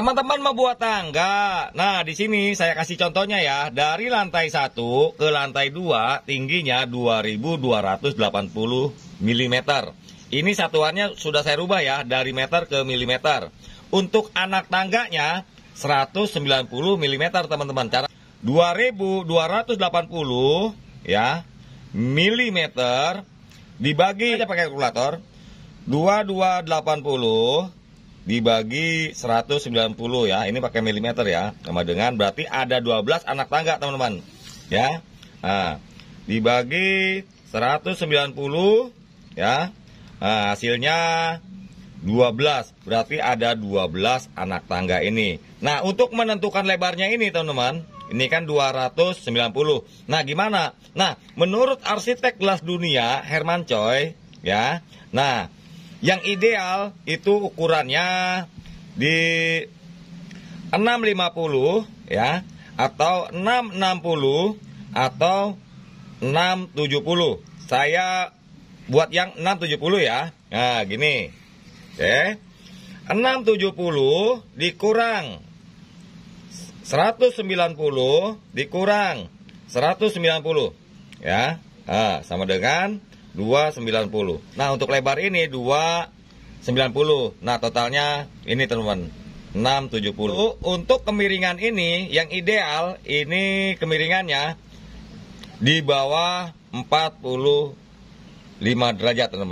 Teman-teman mau buat tangga. Nah, di sini saya kasih contohnya ya. Dari lantai 1 ke lantai 2 tingginya 2280 mm. Ini satuannya sudah saya rubah ya dari meter ke milimeter. Untuk anak tangganya 190 mm teman-teman. Cara 2280 ya milimeter dibagi aja pakai kalkulator 2280 dibagi 190 ya. Ini pakai milimeter ya. Sama dengan berarti ada 12 anak tangga, teman-teman. Ya. Nah, dibagi 190 ya. Nah, hasilnya 12. Berarti ada 12 anak tangga ini. Nah, untuk menentukan lebarnya ini, teman-teman, ini kan 290. Nah, gimana? Nah, menurut arsitek kelas dunia Herman Choi, ya. Nah, yang ideal itu ukurannya di 650 ya atau 660 atau 670. Saya buat yang 670 ya. Nah, gini. Oke. 670 dikurang 190 dikurang 190 ya. Nah, sama dengan 290. Nah, untuk lebar ini 290. Nah, totalnya ini teman-teman 670. Untuk kemiringan ini yang ideal ini kemiringannya di bawah 45 derajat teman-teman.